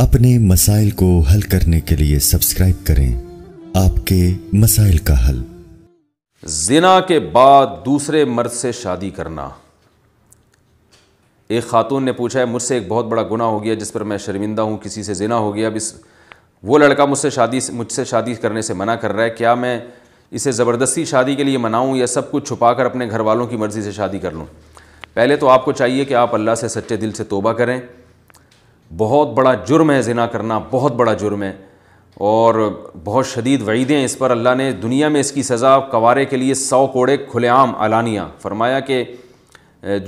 अपने मसाइल को हल करने के लिए सब्सक्राइब करें आपके मसाइल का हल जिना के बाद दूसरे मर्द से शादी करना एक खातून ने पूछा है मुझसे एक बहुत बड़ा गुना हो गया जिस पर मैं शर्मिंदा हूं किसी से जिना हो गया अब इस वो लड़का मुझसे शादी मुझसे शादी करने से मना कर रहा है क्या मैं इसे ज़बरदस्ती शादी के लिए मनाऊं या सब कुछ कर अपने घर वालों की मर्ज़ी से शादी कर लूँ पहले तो आपको चाहिए कि आप अल्लाह से सच्चे दिल से तोबा करें बहुत बड़ा जुर्म है ज़िना करना बहुत बड़ा जुर्म है और बहुत शदीद वईदें इस पर अल्लाह ने दुनिया में इसकी सज़ा कवारे के लिए सौ कोड़े खुलेआम अलानिया फरमाया कि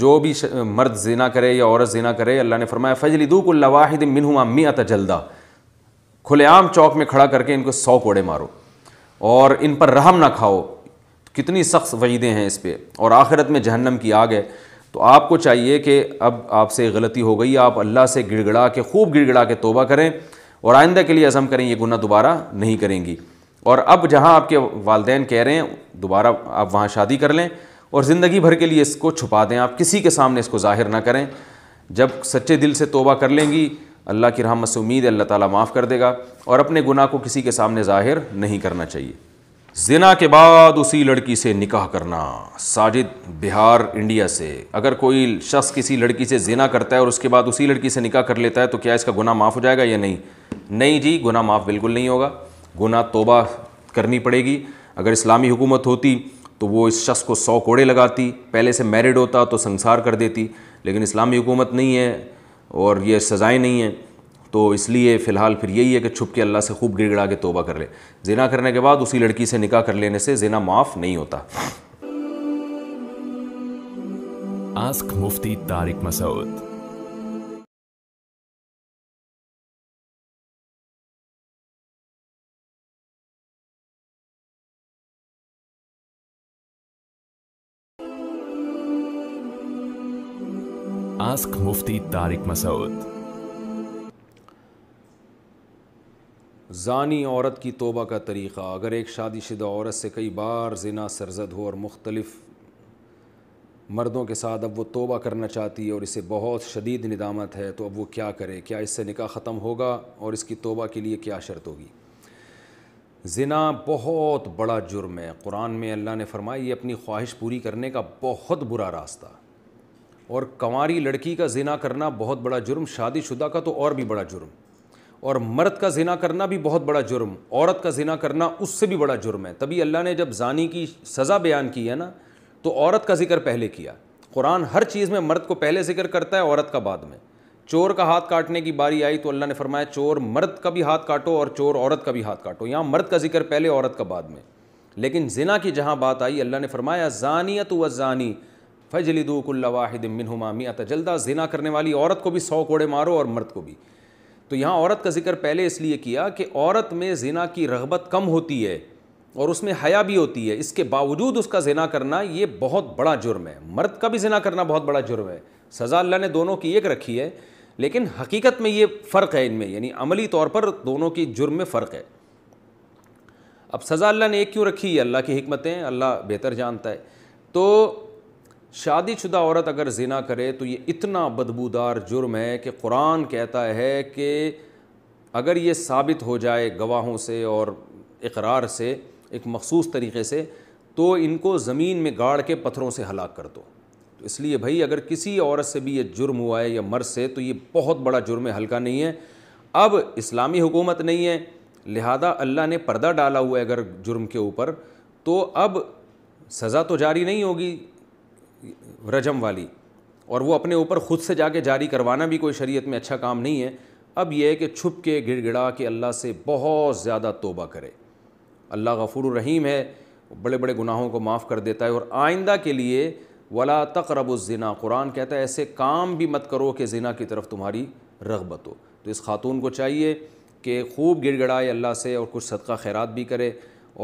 जो भी मर्द जना करे या औरत जना करे अल्लाह ने फरमाया फजली लवाहिद मिनहुमा मियात जल्दा खुलेआम चौक में खड़ा करके इनको सौ कोड़े मारो और इन पर रहम ना खाओ कितनी सख्त वईदें हैं इस पर और आखिरत में जहन्नम की आग है तो आपको चाहिए कि अब आपसे गलती हो गई आप अल्लाह से गिड़गड़ा के खूब गिड़गड़ा के तोबा करें और आइंदा के लिए अज़म करें ये गुना दोबारा नहीं करेंगी और अब जहाँ आपके वालदे कह रहे हैं दोबारा आप वहाँ शादी कर लें और ज़िंदगी भर के लिए इसको छुपा दें आप किसी के सामने इसको ज़ाहिर ना करें जब सच्चे दिल से तोबा कर लेंगी अल्लाह की रहमत से उम्मीद है अल्लाह ताला माफ़ कर देगा और अपने गुनाह को किसी के सामने ज़ाहिर नहीं करना चाहिए जिना के बाद उसी लड़की से निकाह करना साजिद बिहार इंडिया से अगर कोई शख्स किसी लड़की से जिना करता है और उसके बाद उसी लड़की से निकाह कर लेता है तो क्या इसका गुना माफ़ हो जाएगा या नहीं नहीं जी गुना माफ़ बिल्कुल नहीं होगा गुना तोबा करनी पड़ेगी अगर इस्लामी हुकूमत होती तो वो इस शख्स को सौ कोड़े लगाती पहले से मैरिड होता तो संसार कर देती लेकिन इस्लामी हुकूमत नहीं है और ये सज़ाएँ नहीं हैं तो इसलिए फ़िलहाल फिर यही है कि छुप के अल्लाह से खूब गिड़गड़ा के तोबा कर ले जिना करने के बाद उसी लड़की से निकाह कर लेने से जिना माफ़ नहीं होता आस्क मुफ्ती तारिक मसूद आस्क मुफ्ती तारिक मसूद ज़ानी औरत की तोबा का तरीक़ा अगर एक शादी शुदा औरत से कई बार जिना सरजद हो और मुख्तलफ़ मर्दों के साथ अब वो तोबा करना चाहती है और इसे बहुत शदीद निदामत है तो अब वो क्या करे क्या इससे निका ख़त्म होगा और इसकी तोबा के लिए क्या शर्त होगी ज़िना बहुत बड़ा जुर्म है कुरान में अल्लाह ने फरमाया ये अपनी ख्वाहिश पूरी करने का बहुत बुरा रास्ता और कंवारी लड़की का ज़िना करना बहुत बड़ा जुर्म शादी शुदा का तो और भी बड़ा जुर्म और मर्द का जिना करना भी बहुत बड़ा जुर्म औरत का जिना करना उससे भी बड़ा जुर्म है तभी अल्लाह ने जब जानी की सज़ा बयान की है ना तो औरत का जिक्र पहले किया कुरान हर चीज़ में मर्द को पहले जिक्र करता है औरत का बाद में चोर का हाथ काटने की बारी आई तो अल्लाह ने फरमाया चोर मर्द का भी हाथ काटो और चोर औरत का भी हाथ काटो यहाँ मर्द का जिक्र पहले औरत का बाद में लेकिन जिना की जहाँ बात आई अल्लाह ने फरमाया जानियत व जानी फजलिदूकुल्लवाहिद वाहिद मिनहुमा जल्दा जिना करने वाली औरत को भी सौ कोड़े मारो और मर्द को भी तो यहाँ औरत का जिक्र पहले इसलिए किया कि औरत में ज़िना की रगबत कम होती है और उसमें हया भी होती है इसके बावजूद उसका ज़िना करना ये बहुत बड़ा जुर्म है मर्द का भी जना करना बहुत बड़ा जुर्म है सज़ा अल्लाह ने दोनों की एक रखी है लेकिन हकीकत में ये फ़र्क है इनमें यानी अमली तौर पर दोनों की जुर्म में फ़र्क है अब सज़ा अल्लाह ने एक क्यों रखी है अल्लाह की हमतें अल्लाह बेहतर जानता है तो शादीशुदा औरत अगर जिना करे तो ये इतना बदबूदार जुर्म है कि कुरान कहता है कि अगर ये साबित हो जाए गवाहों से और इकरार से एक मखसूस तरीके से तो इनको ज़मीन में गाड़ के पत्थरों से हलाक कर दो तो इसलिए भाई अगर किसी औरत से भी ये जुर्म हुआ है या मर्द से तो ये बहुत बड़ा जुर्म है हल्का नहीं है अब इस्लामी हुकूमत नहीं है लिहाजा अल्लाह ने पर्दा डाला हुआ है अगर जुर्म के ऊपर तो अब सज़ा तो जारी नहीं होगी रजम वाली और वो अपने ऊपर ख़ुद से जाके जारी करवाना भी कोई शरीयत में अच्छा काम नहीं है अब यह है कि छुप के गिड़गिड़ा के अल्लाह से बहुत ज़्यादा तोबा करे अल्लाह गफूर रहीम है बड़े बड़े गुनाहों को माफ़ कर देता है और आइंदा के लिए वला तकरबुज़िना कुरान कहता है ऐसे काम भी मत करो कि ज़िना की तरफ तुम्हारी रगबत हो तो इस खातून को चाहिए कि खूब गिड़गिड़ाए अल्लाह से और कुछ सदका खैरात भी करे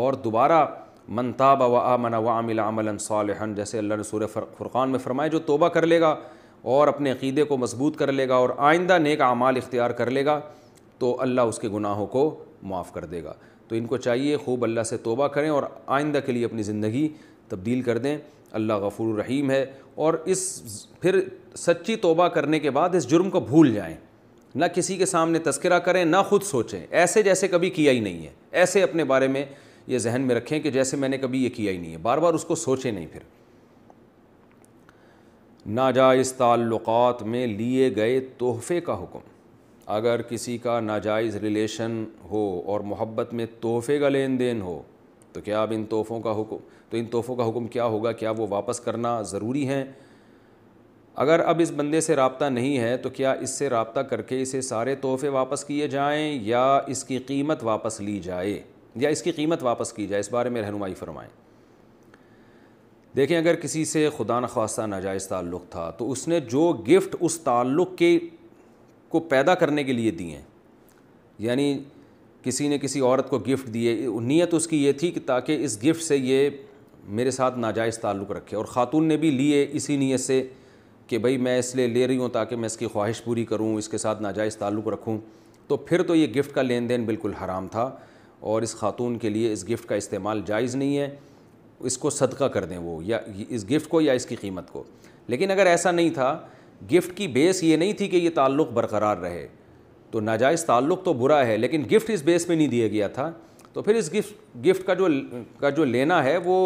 और दोबारा मन ताबा व आमना व आमिल अमलन सालहन जैसे अल्लाह ने सूर फुरक़ान में फ़रमाए जो तोबा कर लेगा और अपने अक़ीदे को मजबूत कर लेगा और आइंदा नेक अमाल इख्तियार कर लेगा तो अल्लाह उसके गुनाहों को माफ़ कर देगा तो इनको चाहिए खूब अल्लाह से तोबा करें और आइंदा के लिए अपनी ज़िंदगी तब्दील कर दें अल्लाह गफूर रहीम है और इस फिर सच्ची तोबा करने के बाद इस जुर्म को भूल जाएं ना किसी के सामने तस्करा करें ना ख़ुद सोचें ऐसे जैसे कभी किया ही नहीं है ऐसे अपने बारे में ये जहन में रखें कि जैसे मैंने कभी ये किया ही नहीं है बार बार उसको सोचे नहीं फिर नाजायज़ ताल्लुक़ में लिए गए तोहफ़े का हुक्म अगर किसी का नाजायज़ रिलेशन हो और मोहब्बत में तोहफ़े का लेन देन हो तो क्या अब इन तोहफ़ों का हुक्म तो इन तोहफ़ों का हुक्म क्या होगा क्या वो वापस करना ज़रूरी हैं अगर अब इस बंदे से रबता नहीं है तो क्या इससे रबता करके इसे सारे तोहफ़े वापस किए जाएँ या इसकी कीमत वापस ली जाए या इसकी कीमत वापस की जाए इस बारे में रहनुमाई फरमाएँ देखें अगर किसी से खुदा न खास्ता नाजायज़ ताल्लुक़ था तो उसने जो गिफ्ट उस ताल्लुक़ के को पैदा करने के लिए दिए यानी किसी ने किसी औरत को गिफ्ट दिए नीयत उसकी ये थी कि ताकि इस गिफ्ट से ये मेरे साथ नाजायज़ ताल्लुक़ रखे और ख़ातून ने भी लिए इसी नीयत से कि भाई मैं इसलिए ले रही हूँ ताकि मैं इसकी ख्वाहिश पूरी करूँ इसके साथ नाजायज़ ताल्लुक़ रखूँ तो फिर तो ये गिफ्ट का लेन देन बिल्कुल हराम था और इस खातून के लिए इस गिफ्ट का इस्तेमाल जायज़ नहीं है इसको सदका कर दें वो या इस गिफ्ट को या इसकी कीमत को लेकिन अगर ऐसा नहीं था गिफ्ट की बेस ये नहीं थी कि ये ताल्लुक़ बरकरार रहे तो नाजायज़ ताल्लुक़ तो बुरा है लेकिन गिफ्ट इस बेस में नहीं दिया गया था तो फिर इस गिफ्ट गिफ्ट का जो का जो लेना है वो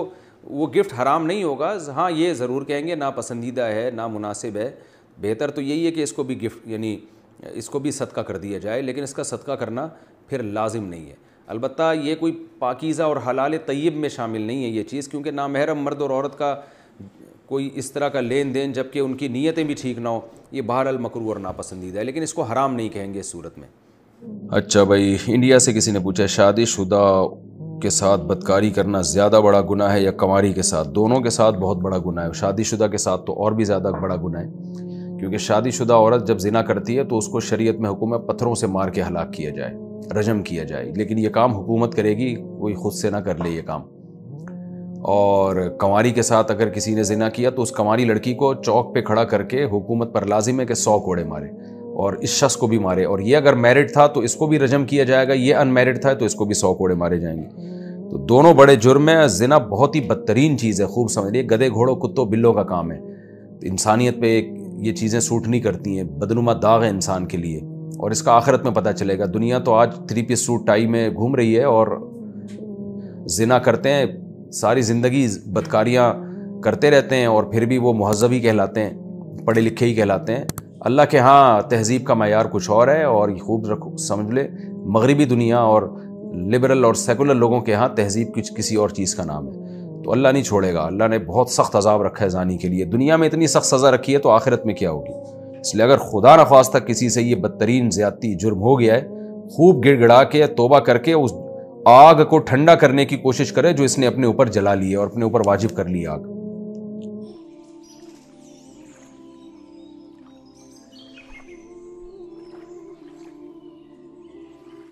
वो गिफ्ट हराम नहीं होगा हाँ ये ज़रूर कहेंगे ना पसंदीदा है ना मुनासिब है बेहतर तो यही है कि इसको भी गिफ्ट यानी इसको भी सदका कर दिया जाए लेकिन इसका सदका करना फिर लाजिम नहीं है अलबत् ये कोई पाकिज़ा और हलाल तयब में शामिल नहीं है ये चीज़ क्योंकि ना महरम मर्द और औरत का कोई इस तरह का लेन देन जबकि उनकी नीयतें भी ठीक ना हो ये बहरअल मकरू और नापसंदीदा है लेकिन इसको हराम नहीं कहेंगे इस सूरत में अच्छा भाई इंडिया से किसी ने पूछा शादी शुदा के साथ बदकारी करना ज़्यादा बड़ा गुना है या कमारी के साथ दोनों के साथ बहुत बड़ा गुना है शादी शुदा के साथ तो और भी ज़्यादा बड़ा गुना है क्योंकि शादीशुदा औरत जब जिना करती है तो उसको शरीय में हुक्म पत्थरों से मार के हलाक किया जाए रजम किया जाए लेकिन ये काम हुकूमत करेगी कोई ख़ुद से ना कर ले ये काम और कंवारी के साथ अगर किसी ने जिना किया तो उस कंवारी लड़की को चौक पे खड़ा करके हुकूमत पर लाजिम है कि सौ कोड़े मारे और इस शख्स को भी मारे और ये अगर मैरिड था तो इसको भी रजम किया जाएगा ये अनमेरिड था तो इसको भी सौ कोड़े मारे जाएंगे तो दोनों बड़े जुर्म हैं जिना बहुत ही बदतरीन चीज़ है खूब समझिए गधे घोड़ों कुत्तों बिल्लों का काम है तो इंसानियत पर ये चीज़ें सूट नहीं करती हैं बदनुमा दाग है इंसान के लिए और इसका आखिरत में पता चलेगा दुनिया तो आज थ्री पीस सूट टाई में घूम रही है और जिना करते हैं सारी ज़िंदगी बदकारियाँ करते रहते हैं और फिर भी वो महजबी कहलाते हैं पढ़े लिखे ही कहलाते हैं अल्लाह के हाँ तहजीब का मैार कुछ और है और खूब रख समझ ले मगरबी दुनिया और लिबरल और सेकुलर लोगों के यहाँ तहजीब कुछ किसी और चीज़ का नाम है तो अल्लाह नहीं छोड़ेगा अल्लाह ने बहुत सख्त अजाब रखा है जानी के लिए दुनिया में इतनी सख्त सज़ा रखी है तो आखिरत में क्या होगी इसलिए अगर खुदा न खास्ता किसी से ये बदतरीन ज्यादती जुर्म हो गया है खूब गिड़गिड़ा के या तोबा करके उस आग को ठंडा करने की कोशिश करे जो इसने अपने ऊपर जला लिए और अपने ऊपर वाजिब कर ली आग